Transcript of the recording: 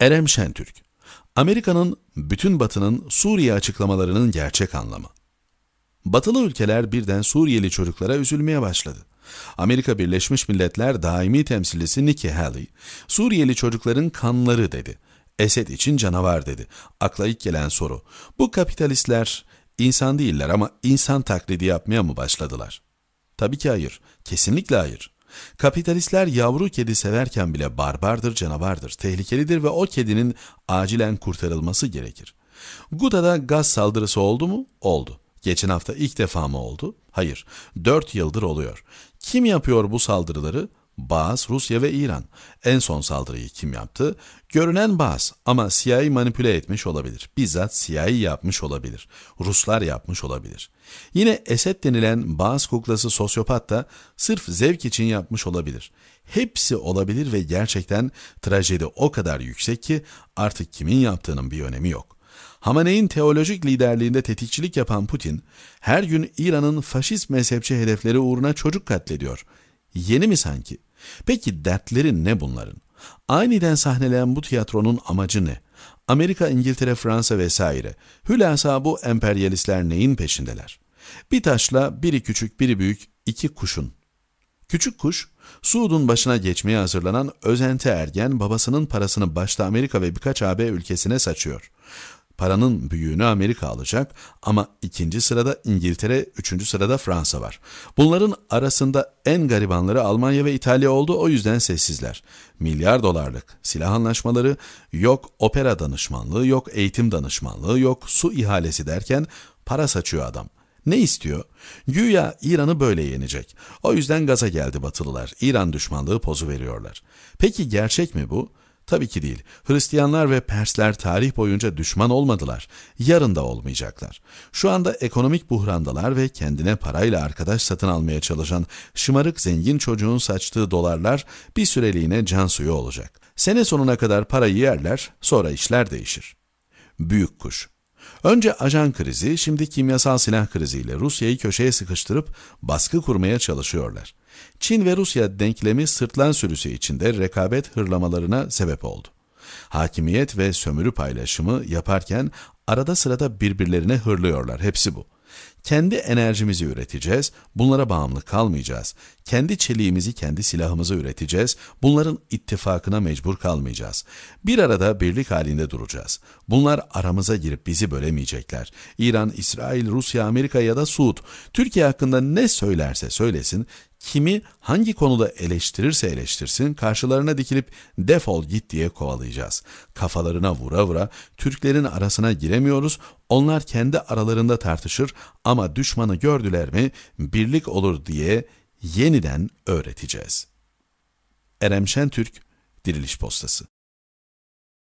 Erem Şentürk Amerika'nın bütün batının Suriye açıklamalarının gerçek anlamı. Batılı ülkeler birden Suriyeli çocuklara üzülmeye başladı. Amerika Birleşmiş Milletler daimi temsilcisi Nikki Haley, Suriyeli çocukların kanları dedi. Esed için canavar dedi. Akla ilk gelen soru, bu kapitalistler insan değiller ama insan taklidi yapmaya mı başladılar? Tabii ki hayır, kesinlikle hayır. Kapitalistler yavru kedi severken bile barbardır, canavardır, tehlikelidir ve o kedinin acilen kurtarılması gerekir. Guda'da gaz saldırısı oldu mu? Oldu. Geçen hafta ilk defa mı oldu? Hayır. 4 yıldır oluyor. Kim yapıyor bu saldırıları? Baas, Rusya ve İran. En son saldırıyı kim yaptı? Görünen Baas ama CIA manipüle etmiş olabilir. Bizzat CIA yapmış olabilir. Ruslar yapmış olabilir. Yine Esed denilen Baas kuklası sosyopat da sırf zevk için yapmış olabilir. Hepsi olabilir ve gerçekten trajedi o kadar yüksek ki artık kimin yaptığının bir önemi yok. Hamaney'in teolojik liderliğinde tetikçilik yapan Putin, her gün İran'ın faşist mezhepçi hedefleri uğruna çocuk katlediyor. Yeni mi sanki? Peki dertleri ne bunların? Aniden sahnelenen bu tiyatronun amacı ne? Amerika, İngiltere, Fransa vesaire. Hülasa bu emperyalistler neyin peşindeler? Bir taşla biri küçük biri büyük iki kuşun. Küçük kuş, Suud'un başına geçmeye hazırlanan özenti ergen babasının parasını başta Amerika ve birkaç AB ülkesine saçıyor. Paranın büyüğünü Amerika alacak ama ikinci sırada İngiltere, üçüncü sırada Fransa var. Bunların arasında en garibanları Almanya ve İtalya oldu o yüzden sessizler. Milyar dolarlık silah anlaşmaları, yok opera danışmanlığı, yok eğitim danışmanlığı, yok su ihalesi derken para saçıyor adam. Ne istiyor? Güya İran'ı böyle yenecek. O yüzden gaza geldi Batılılar. İran düşmanlığı pozu veriyorlar. Peki gerçek mi bu? Tabii ki değil. Hristiyanlar ve Persler tarih boyunca düşman olmadılar. Yarın da olmayacaklar. Şu anda ekonomik buhrandalar ve kendine parayla arkadaş satın almaya çalışan şımarık zengin çocuğun saçtığı dolarlar bir süreliğine can suyu olacak. Sene sonuna kadar parayı yerler, sonra işler değişir. Büyük kuş Önce ajan krizi, şimdi kimyasal silah kriziyle Rusya'yı köşeye sıkıştırıp baskı kurmaya çalışıyorlar. Çin ve Rusya denklemi sırtlan sürüsü içinde rekabet hırlamalarına sebep oldu. Hakimiyet ve sömürü paylaşımı yaparken arada sırada birbirlerine hırlıyorlar, hepsi bu. Kendi enerjimizi üreteceğiz, bunlara bağımlı kalmayacağız. Kendi çeliğimizi, kendi silahımızı üreteceğiz, bunların ittifakına mecbur kalmayacağız. Bir arada birlik halinde duracağız. Bunlar aramıza girip bizi bölemeyecekler. İran, İsrail, Rusya, Amerika ya da Suud, Türkiye hakkında ne söylerse söylesin, kimi hangi konuda eleştirirse eleştirsin karşılarına dikilip defol git diye kovalayacağız. Kafalarına vura vura Türklerin arasına giremiyoruz, onlar kendi aralarında tartışır ama düşmanı gördüler mi birlik olur diye yeniden öğreteceğiz. Erem Şentürk, Diriliş Postası